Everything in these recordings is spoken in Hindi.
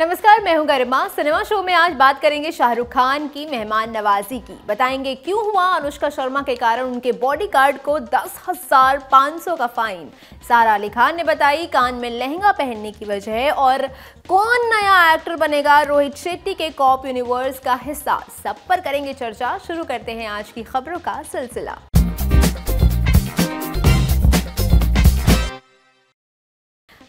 नमस्कार मैं हूं गरिमा सिनेमा शो में आज बात करेंगे शाहरुख खान की मेहमान नवाजी की बताएंगे क्यों हुआ अनुष्का शर्मा के कारण उनके बॉडीगार्ड को दस हजार पाँच सौ का फाइन सारा अली खान ने बताई कान में लहंगा पहनने की वजह और कौन नया एक्टर बनेगा रोहित शेट्टी के कॉप यूनिवर्स का हिस्सा सब पर करेंगे चर्चा शुरू करते हैं आज की खबरों का सिलसिला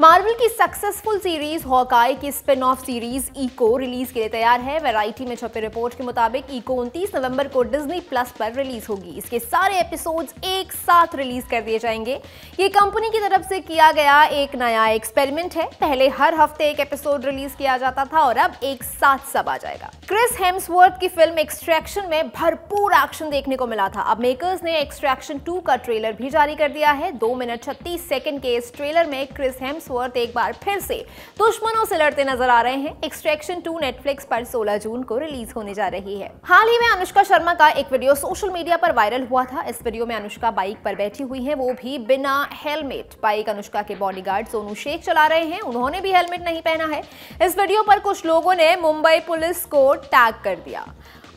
मार्वल की सक्सेसफुल सीरीज हॉकाई की spin off series Echo release के लिए तैयार है वैरायटी में छपे रिपोर्ट के मुताबिक ईको 29 नवंबर को डिज्नी प्लस पर रिलीज होगी इसके सारे एपिसोड्स एक साथ रिलीज कर दिए जाएंगे ये कंपनी की तरफ से किया गया एक नया एक्सपेरिमेंट है पहले हर हफ्ते एक एपिसोड रिलीज किया जाता था और अब एक साथ सब आ जाएगा क्रिस हेम्सवर्थ की फिल्म एक्सट्रैक्शन में भरपूर एक्शन देखने को मिला था अब मेकर्स ने एक्सट्रैक्शन टू का ट्रेलर भी जारी कर दिया है दो मिनट छत्तीस सेकेंड के इस ट्रेलर में क्रिस हेम्स हemsworth एक बार फिर से दुश्मनों से लड़ते नजर आ रहे हैं एक्सट्रैक्शन टू नेटफ्लिक्स पर 16 जून को रिलीज होने जा रही है हाल ही में अनुष्का शर्मा का एक वीडियो सोशल मीडिया पर वायरल हुआ था इस वीडियो में अनुष्का बाइक पर बैठी हुई है वो भी बिना हेलमेट बाइक अनुष्का के बॉडी सोनू शेख चला रहे हैं उन्होंने भी हेलमेट नहीं पहना है इस वीडियो पर कुछ लोगों ने मुंबई पुलिस को टैग कर दिया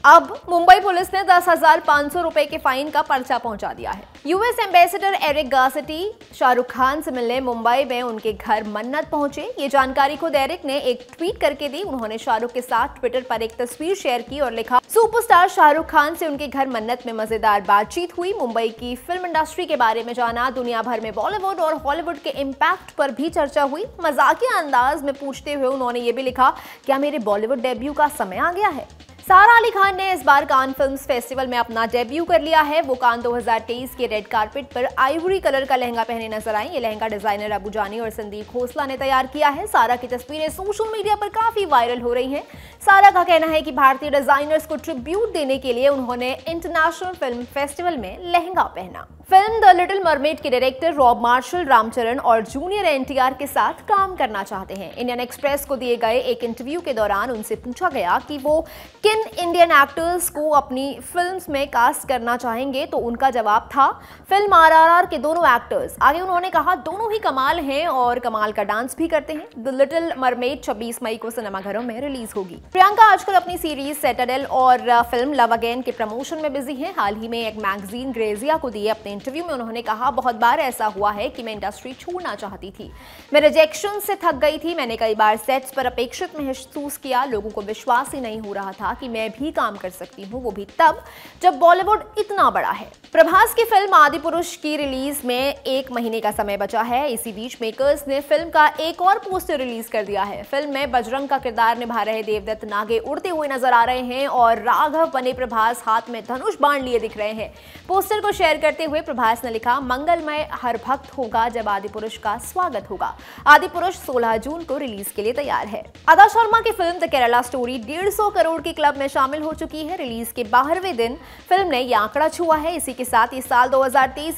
अब मुंबई पुलिस ने दस हजार पाँच सौ रुपए के फाइन का पर्चा पहुंचा दिया है US ambassador Eric Garcetti Shahrukh Khan से मिलने मुंबई में उनके घर मन्नत पहुंचे ये जानकारी खुद एरिक ने एक ट्वीट करके दी उन्होंने शाहरुख के साथ ट्विटर पर एक तस्वीर शेयर की और लिखा सुपरस्टार शाहरुख खान से उनके घर मन्नत में मजेदार बातचीत हुई मुंबई की फिल्म इंडस्ट्री के बारे में जाना दुनिया भर में बॉलीवुड और हॉलीवुड के इम्पैक्ट पर भी चर्चा हुई मजाकिया अंदाज में पूछते हुए उन्होंने ये भी लिखा क्या मेरे बॉलीवुड डेब्यू का समय आ गया है सारा अली खान ने इस बार कान फिल्म्स फेस्टिवल में अपना डेब्यू कर लिया है वो कान 2023 के रेड कारपेट पर आइवरी कलर का लहंगा पहने नजर आई ये लहंगा डिजाइनर अबू जानी और संदीप खोसला ने तैयार किया है सारा की तस्वीरें सोशल मीडिया पर काफी वायरल हो रही हैं सारा का कहना है कि भारतीय डिजाइनर्स को ट्रिब्यूट देने के लिए उन्होंने इंटरनेशनल फिल्म फेस्टिवल में लहंगा पहना फिल्म द लिटिल मरमेड के डायरेक्टर रॉब मार्शल रामचरण और जूनियर एनटीआर के साथ काम करना चाहते हैं इंडियन एक्सप्रेस को दिए गए एक इंटरव्यू के दौरान उनसे पूछा गया कि वो किन इंडियन एक्टर्स को अपनी फिल्म्स में कास्ट करना चाहेंगे तो उनका जवाब था फिल्म आरआरआर के दोनों एक्टर्स आगे उन्होंने कहा दोनों ही कमाल हैं और कमाल का डांस भी करते हैं द लिटिल मरमेड छब्बीस मई को सिनेमाघरों में रिलीज होगी प्रियंका आजकल अपनी सीरीज सेटाडेल और फिल्म लव अगेन के प्रमोशन में बिजी है हाल ही में एक मैगजीन ग्रेजिया को दिए अपने इंटरव्यू में उन्होंने कहा बहुत बार ऐसा हुआ है कि मैं इंडस्ट्री छोड़ना चाहती थी मैं रिजेक्शन से थक गई थी मैंने कई बार सेट्स पर अपेक्षित महसूस किया लोगों को विश्वास ही नहीं हो रहा था कि मैं भी काम कर सकती हूँ वो भी तब जब बॉलीवुड इतना बड़ा है प्रभास की फिल्म आदि पुरुष की रिलीज में एक महीने का समय बचा है इसी बीच मेकर्स ने फिल्म का एक और पोस्टर रिलीज कर दिया है फिल्म में बजरंग का किरदार निभा रहे देवदत्त नागे उड़ते हुए नजर आ रहे हैं और राघव बने प्रभास हाथ में धनुष बांध लिए दिख रहे हैं पोस्टर को शेयर करते हुए प्रभास ने लिखा मंगलमय हर भक्त होगा जब आदि पुरुष का स्वागत होगा आदि पुरुष सोलह जून को रिलीज के लिए तैयार है अदा शर्मा की फिल्म द केरला स्टोरी डेढ़ करोड़ के क्लब में शामिल हो चुकी है रिलीज के बारहवें दिन फिल्म ने यह आंकड़ा छुआ है इसी के साथ ये साल दो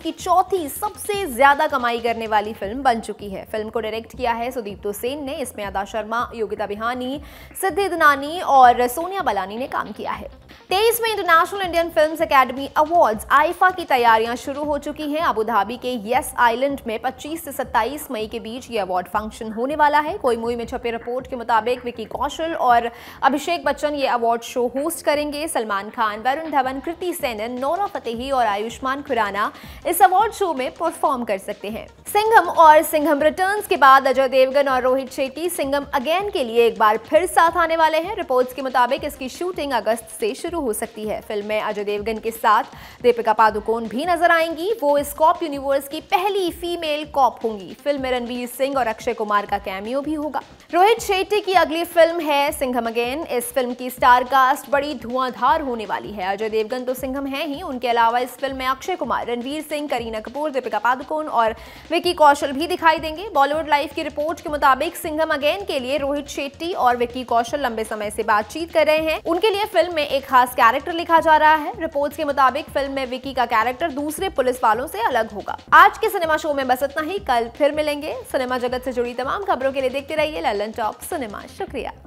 की चौथी सबसे ज्यादा कमाई करने वाली फिल्म बन चुकी है फिल्म को डायरेक्ट किया है सुदीप सेन ने इसमें अदा शर्मा योगिता बिहानी सिद्धि दनानी और सोनिया बलानी ने काम किया है तेईसवें international Indian film academy awards IIFA की तैयारियां शुरू शुरू हो चुकी हैं अबुधाबी के यस आइलैंड में 25 से 27 मई के बीच ये अवार्ड फंक्शन होने वाला है कोई मूवी में छपे रिपोर्ट के मुताबिक विकी कौशल और अभिषेक बच्चन ये अवार्ड शो होस्ट करेंगे सलमान खान वरुण धवन कृति सेनन नौरा फतेही और आयुष्मान खुराना इस अवार्ड शो में परफॉर्म कर सकते हैं सिंघम और सिंघम रिटर्न्स के बाद अजय देवगन और रोहित शेट्टी सिंघम अगेन के लिए एक बार फिर साथ आने वाले हैं रिपोर्ट्स के मुताबिक इसकी शूटिंग अगस्त से शुरू हो सकती है फिल्म में अजय देवगन के साथ दीपिका पादुकोण भी नजर आएंगी वो इस कॉप यूनिवर्स की पहली फीमेल कॉप होंगी फिल्म में रणवीर सिंह और अक्षय कुमार का कैमियो भी होगा रोहित शेट्टी की अगली फिल्म है सिंघम अगेन इस फिल्म की स्टार कास्ट बड़ी धुआंधार होने वाली है अजय देवगन तो सिंघम है ही उनके अलावा इस फिल्म में अक्षय कुमार रणवीर सिंह करीना कपूर दीपिका पादुकोण और विकी विकी कौशल भी दिखाई देंगे बॉलीवुड लाइव की रिपोर्ट के मुताबिक सिंघम अगेन के लिए रोहित शेट्टी और विक्की कौशल लंबे समय से बातचीत कर रहे हैं उनके लिए फिल्म में एक खास कैरेक्टर लिखा जा रहा है रिपोर्ट के मुताबिक फिल्म में विकी का कैरेक्टर दूसरे पुलिस वालों से अलग होगा आज के सिनेमा शो में बस इतना ही कल फिर मिलेंगे सिनेमा जगत से जुड़ी तमाम खबरों के लिए देखते रहिए ललन टॉप सिनेमा शुक्रिया